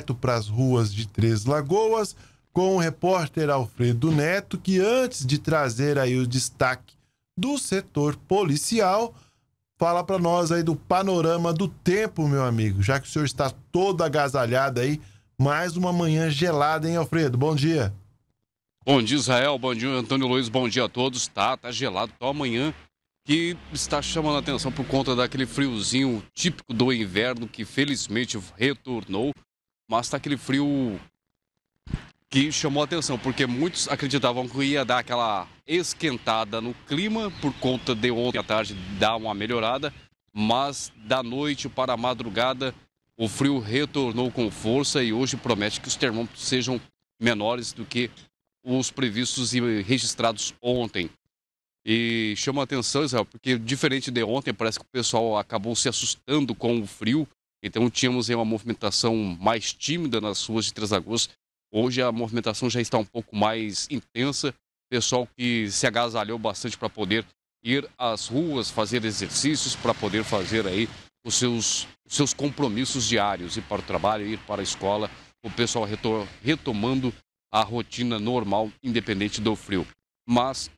direto para as ruas de Três Lagoas com o repórter Alfredo Neto, que antes de trazer aí o destaque do setor policial, fala para nós aí do panorama do tempo, meu amigo, já que o senhor está todo agasalhado aí, mais uma manhã gelada, hein, Alfredo? Bom dia. Bom dia, Israel. Bom dia, Antônio Luiz. Bom dia a todos. Tá, tá gelado. Tá amanhã que está chamando a atenção por conta daquele friozinho típico do inverno que felizmente retornou mas tá aquele frio que chamou atenção, porque muitos acreditavam que ia dar aquela esquentada no clima por conta de ontem à tarde dar uma melhorada, mas da noite para a madrugada o frio retornou com força e hoje promete que os termômetros sejam menores do que os previstos e registrados ontem. E chama atenção, Israel, porque diferente de ontem, parece que o pessoal acabou se assustando com o frio então tínhamos aí uma movimentação mais tímida nas ruas de Três Lagoas. Hoje a movimentação já está um pouco mais intensa. Pessoal que se agasalhou bastante para poder ir às ruas, fazer exercícios, para poder fazer aí os seus, seus compromissos diários, ir para o trabalho, ir para a escola. O pessoal retor, retomando a rotina normal, independente do frio. Mas,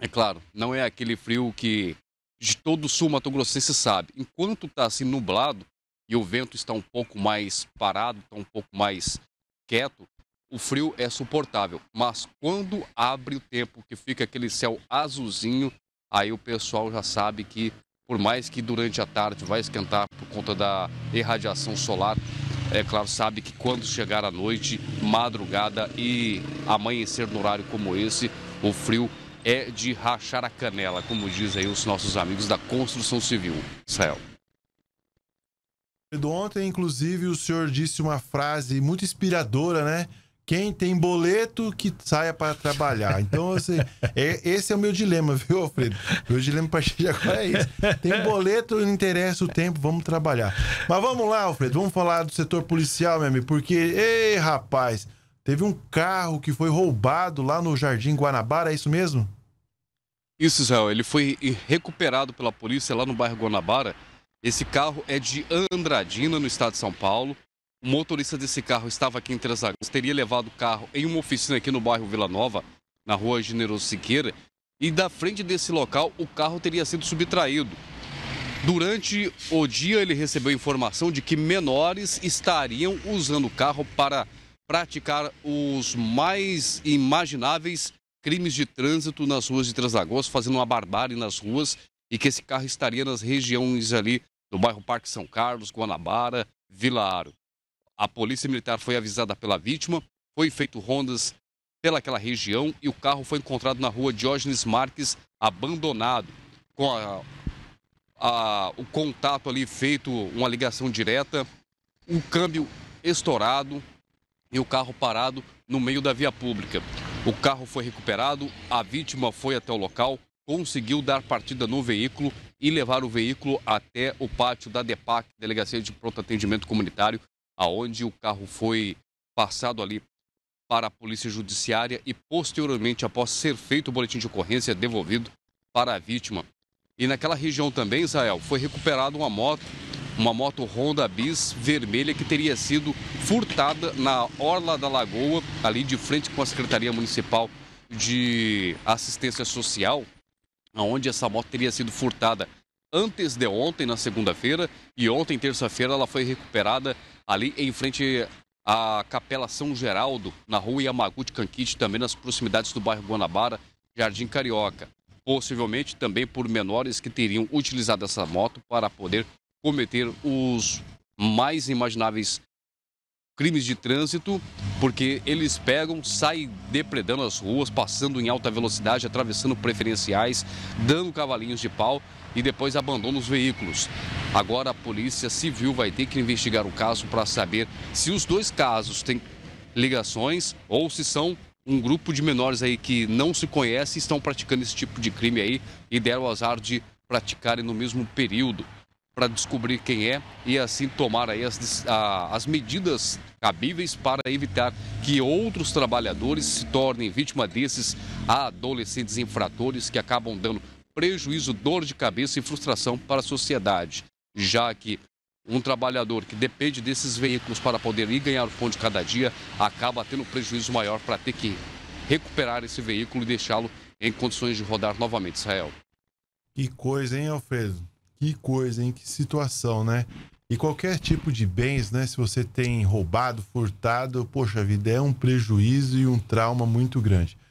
é claro, não é aquele frio que de todo o sul Mato Grossense sabe. Enquanto está assim nublado, e o vento está um pouco mais parado, está um pouco mais quieto, o frio é suportável. Mas quando abre o tempo, que fica aquele céu azulzinho, aí o pessoal já sabe que, por mais que durante a tarde vai esquentar por conta da irradiação solar, é claro, sabe que quando chegar a noite, madrugada e amanhecer no horário como esse, o frio é de rachar a canela, como dizem os nossos amigos da construção civil. Israel. Ontem, inclusive, o senhor disse uma frase muito inspiradora, né? Quem tem boleto que saia para trabalhar. Então, assim, é, esse é o meu dilema, viu, Alfredo? Meu dilema a partir de agora é isso. Tem boleto, não interessa o tempo, vamos trabalhar. Mas vamos lá, Alfredo, vamos falar do setor policial, meu amigo, porque, ei, rapaz, teve um carro que foi roubado lá no Jardim Guanabara, é isso mesmo? Isso, Israel. Ele foi recuperado pela polícia lá no bairro Guanabara. Esse carro é de Andradina, no estado de São Paulo. O motorista desse carro estava aqui em Três Lagoas, teria levado o carro em uma oficina aqui no bairro Vila Nova, na rua Generoso Siqueira, e da frente desse local o carro teria sido subtraído. Durante o dia ele recebeu informação de que menores estariam usando o carro para praticar os mais imagináveis crimes de trânsito nas ruas de Três Lagoas, fazendo uma barbárie nas ruas e que esse carro estaria nas regiões ali do bairro Parque São Carlos, Guanabara, Vila Aro. A polícia militar foi avisada pela vítima, foi feito rondas pelaquela região e o carro foi encontrado na rua Diógenes Marques, abandonado. Com a, a, o contato ali feito, uma ligação direta, um câmbio estourado e o carro parado no meio da via pública. O carro foi recuperado, a vítima foi até o local, conseguiu dar partida no veículo e levar o veículo até o pátio da DEPAC, Delegacia de Pronto Atendimento Comunitário, aonde o carro foi passado ali para a Polícia Judiciária e posteriormente, após ser feito o boletim de ocorrência, devolvido para a vítima. E naquela região também, Israel, foi recuperada uma moto, uma moto Honda Bis vermelha que teria sido furtada na orla da Lagoa, ali de frente com a Secretaria Municipal de Assistência Social, onde essa moto teria sido furtada antes de ontem, na segunda-feira, e ontem, terça-feira, ela foi recuperada ali em frente à Capela São Geraldo, na rua Yamaguchi Canquite, também nas proximidades do bairro Guanabara, Jardim Carioca. Possivelmente também por menores que teriam utilizado essa moto para poder cometer os mais imagináveis crimes de trânsito, porque eles pegam, saem depredando as ruas, passando em alta velocidade, atravessando preferenciais, dando cavalinhos de pau e depois abandonam os veículos. Agora a Polícia Civil vai ter que investigar o caso para saber se os dois casos têm ligações ou se são um grupo de menores aí que não se conhece estão praticando esse tipo de crime aí e deram o azar de praticarem no mesmo período para descobrir quem é e assim tomar aí as, a, as medidas cabíveis para evitar que outros trabalhadores se tornem vítima desses adolescentes infratores que acabam dando prejuízo, dor de cabeça e frustração para a sociedade, já que um trabalhador que depende desses veículos para poder ir ganhar o pão de cada dia acaba tendo prejuízo maior para ter que recuperar esse veículo e deixá-lo em condições de rodar novamente, Israel. Que coisa, hein, Alfredo? Que coisa, hein? Que situação, né? E qualquer tipo de bens, né? Se você tem roubado, furtado, poxa vida, é um prejuízo e um trauma muito grande.